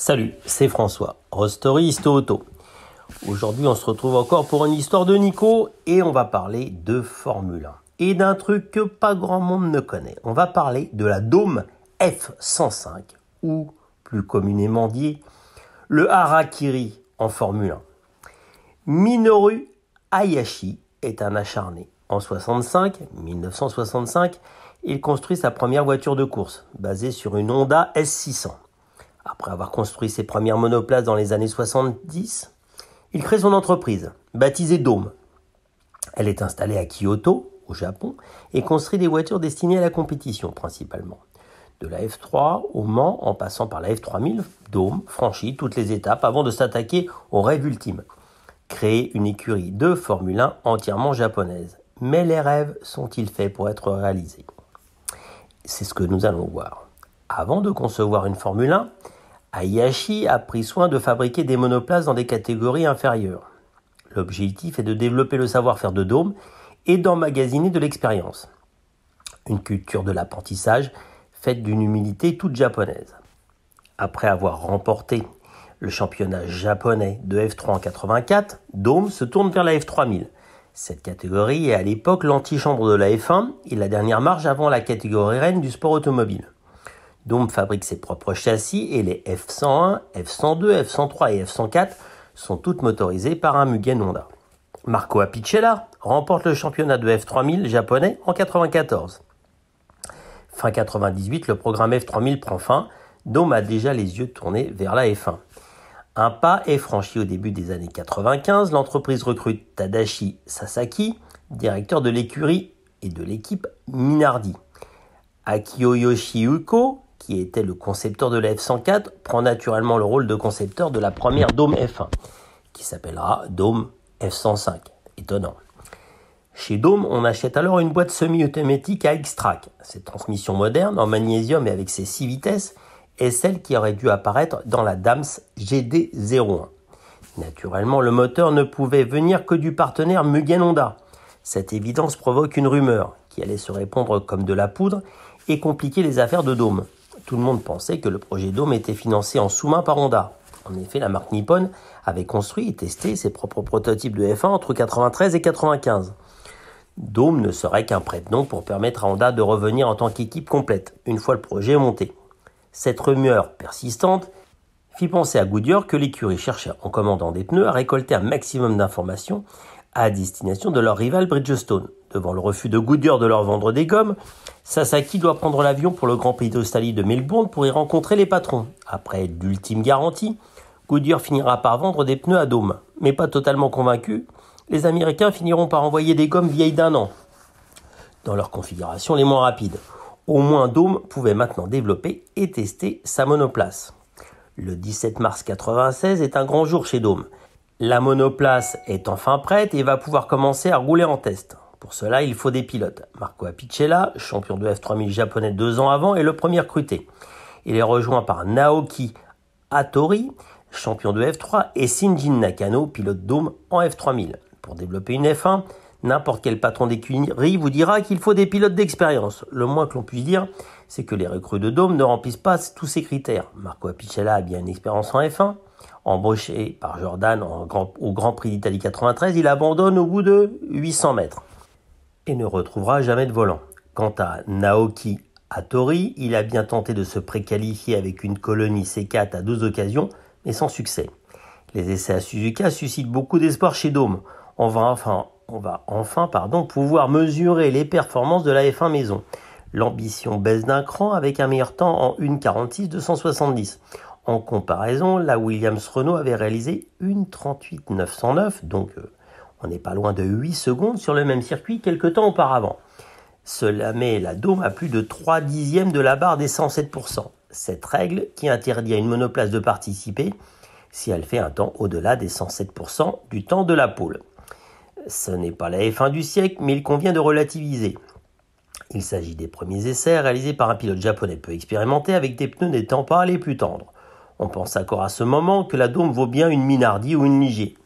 Salut, c'est François, Rostory Histo Auto. Aujourd'hui, on se retrouve encore pour une histoire de Nico et on va parler de Formule 1 et d'un truc que pas grand monde ne connaît. On va parler de la Dôme F105 ou plus communément dit le Harakiri en Formule 1. Minoru Hayashi est un acharné. En 65, 1965, il construit sa première voiture de course basée sur une Honda S600. Après avoir construit ses premières monoplaces dans les années 70, il crée son entreprise, baptisée Dome. Elle est installée à Kyoto, au Japon, et construit des voitures destinées à la compétition principalement. De la F3 au Mans, en passant par la F3000, Dome franchit toutes les étapes avant de s'attaquer au rêve ultime. Créer une écurie de Formule 1 entièrement japonaise. Mais les rêves sont-ils faits pour être réalisés C'est ce que nous allons voir. Avant de concevoir une Formule 1, Hayashi a pris soin de fabriquer des monoplaces dans des catégories inférieures. L'objectif est de développer le savoir-faire de Dôme et d'emmagasiner de l'expérience. Une culture de l'apprentissage faite d'une humilité toute japonaise. Après avoir remporté le championnat japonais de F3 en 84, Dôme se tourne vers la F3000. Cette catégorie est à l'époque l'antichambre de la F1 et la dernière marche avant la catégorie reine du sport automobile. Dome fabrique ses propres châssis et les F101, F102, F103 et F104 sont toutes motorisées par un Mugen Honda. Marco Apicella remporte le championnat de F3000 japonais en 1994. Fin 98, le programme F3000 prend fin. Dome a déjà les yeux tournés vers la F1. Un pas est franchi au début des années 95. L'entreprise recrute Tadashi Sasaki, directeur de l'écurie et de l'équipe Minardi. Akio Yoshiyuko qui était le concepteur de la F104, prend naturellement le rôle de concepteur de la première Dome F1, qui s'appellera Dome F105. Étonnant. Chez Dome, on achète alors une boîte semi-automatique à X-Track. Cette transmission moderne, en magnésium et avec ses 6 vitesses, est celle qui aurait dû apparaître dans la DAMS GD01. Naturellement, le moteur ne pouvait venir que du partenaire Mugen Honda. Cette évidence provoque une rumeur qui allait se répandre comme de la poudre et compliquer les affaires de Dome tout le monde pensait que le projet Dome était financé en sous-main par Honda. En effet, la marque Nippon avait construit et testé ses propres prototypes de F1 entre 1993 et 1995. Dome ne serait qu'un prête-nom pour permettre à Honda de revenir en tant qu'équipe complète, une fois le projet monté. Cette rumeur persistante fit penser à Goodyear que l'écurie cherchait, en commandant des pneus, à récolter un maximum d'informations à destination de leur rival Bridgestone. Devant le refus de Goodyear de leur vendre des gommes, Sasaki doit prendre l'avion pour le Grand Prix d'Australie de Melbourne pour y rencontrer les patrons. Après d'ultimes garantie, Goodyear finira par vendre des pneus à dôme. Mais pas totalement convaincu, les Américains finiront par envoyer des gommes vieilles d'un an, dans leur configuration les moins rapides. Au moins Dôme pouvait maintenant développer et tester sa monoplace. Le 17 mars 1996 est un grand jour chez Dome. La monoplace est enfin prête et va pouvoir commencer à rouler en test. Pour cela, il faut des pilotes. Marco Apicella, champion de F3000 japonais deux ans avant, est le premier recruté. Il est rejoint par Naoki Hattori, champion de F3, et Sinjin Nakano, pilote dôme en F3000. Pour développer une F1, n'importe quel patron d'écurie vous dira qu'il faut des pilotes d'expérience. Le moins que l'on puisse dire, c'est que les recrues de dôme ne remplissent pas tous ces critères. Marco Apicella a bien une expérience en F1, Embauché par Jordan au Grand Prix d'Italie 93, il abandonne au bout de 800 mètres et ne retrouvera jamais de volant. Quant à Naoki Hattori, il a bien tenté de se préqualifier avec une colonie C4 à deux occasions, mais sans succès. Les essais à Suzuka suscitent beaucoup d'espoir chez Dome. On va enfin, pouvoir mesurer les performances de la F1 maison. L'ambition baisse d'un cran avec un meilleur temps en 1.46 270. En comparaison, la Williams-Renault avait réalisé une 38-909, donc euh, on n'est pas loin de 8 secondes sur le même circuit quelques temps auparavant. Cela met la Dôme à plus de 3 dixièmes de la barre des 107%. Cette règle qui interdit à une monoplace de participer si elle fait un temps au-delà des 107% du temps de la poule. Ce n'est pas la F1 du siècle, mais il convient de relativiser. Il s'agit des premiers essais réalisés par un pilote japonais peu expérimenté avec des pneus n'étant pas les plus tendres. On pense encore à ce moment que la Dôme vaut bien une Minardi ou une Ligier.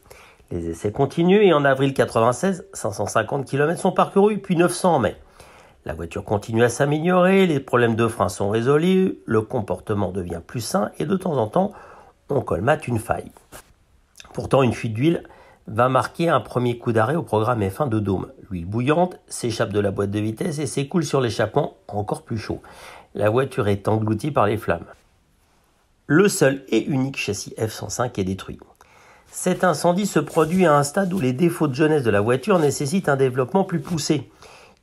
Les essais continuent et en avril 96, 550 km sont parcourus, puis 900 en mai. La voiture continue à s'améliorer, les problèmes de frein sont résolus, le comportement devient plus sain et de temps en temps, on colmate une faille. Pourtant, une fuite d'huile va marquer un premier coup d'arrêt au programme F1 de Dôme. L'huile bouillante s'échappe de la boîte de vitesse et s'écoule sur l'échappement encore plus chaud. La voiture est engloutie par les flammes. Le seul et unique châssis F-105 est détruit. Cet incendie se produit à un stade où les défauts de jeunesse de la voiture nécessitent un développement plus poussé.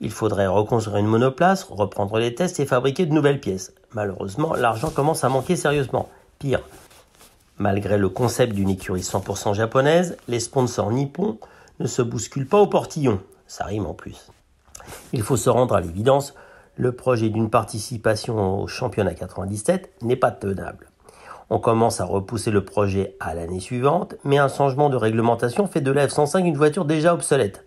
Il faudrait reconstruire une monoplace, reprendre les tests et fabriquer de nouvelles pièces. Malheureusement, l'argent commence à manquer sérieusement. Pire, malgré le concept d'une écurie 100% japonaise, les sponsors nippons ne se bousculent pas au portillon. Ça rime en plus. Il faut se rendre à l'évidence, le projet d'une participation au championnat 97 n'est pas tenable. On commence à repousser le projet à l'année suivante, mais un changement de réglementation fait de la F-105 une voiture déjà obsolète.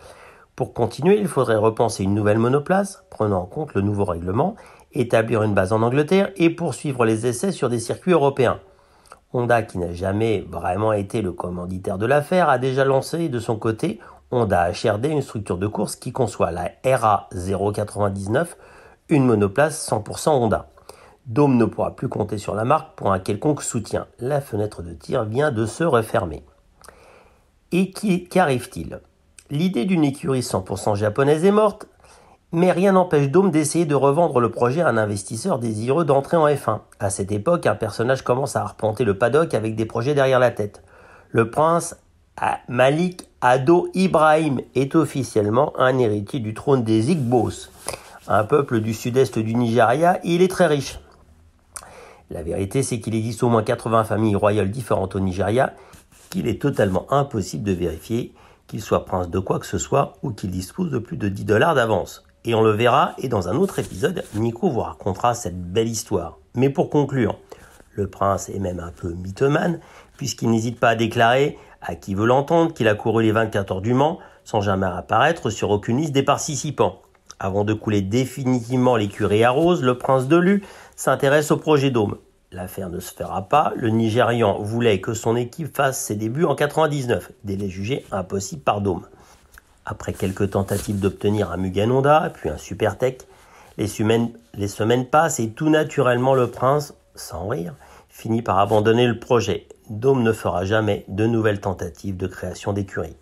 Pour continuer, il faudrait repenser une nouvelle monoplace, prenant en compte le nouveau règlement, établir une base en Angleterre et poursuivre les essais sur des circuits européens. Honda, qui n'a jamais vraiment été le commanditaire de l'affaire, a déjà lancé de son côté Honda HRD, une structure de course qui conçoit la RA099, une monoplace 100% Honda. Dôme ne pourra plus compter sur la marque pour un quelconque soutien. La fenêtre de tir vient de se refermer. Et qu'arrive-t-il L'idée d'une écurie 100% japonaise est morte, mais rien n'empêche Dôme d'essayer de revendre le projet à un investisseur désireux d'entrer en F1. À cette époque, un personnage commence à arpenter le paddock avec des projets derrière la tête. Le prince Malik Ado Ibrahim est officiellement un héritier du trône des Igbos, un peuple du sud-est du Nigeria. Il est très riche. La vérité, c'est qu'il existe au moins 80 familles royales différentes au Nigeria, qu'il est totalement impossible de vérifier qu'il soit prince de quoi que ce soit ou qu'il dispose de plus de 10 dollars d'avance. Et on le verra, et dans un autre épisode, Nico vous racontera cette belle histoire. Mais pour conclure, le prince est même un peu mythomane, puisqu'il n'hésite pas à déclarer à qui veut l'entendre qu'il a couru les 24 heures du Mans sans jamais apparaître sur aucune liste des participants. Avant de couler définitivement l'écurie à rose, le prince de Lu s'intéresse au projet Dôme. L'affaire ne se fera pas. Le Nigérian voulait que son équipe fasse ses débuts en 99, délai jugé impossible par Dôme. Après quelques tentatives d'obtenir un Muganonda, puis un Supertech, les semaines, les semaines passent et tout naturellement le prince, sans rire, finit par abandonner le projet. Dôme ne fera jamais de nouvelles tentatives de création d'écurie.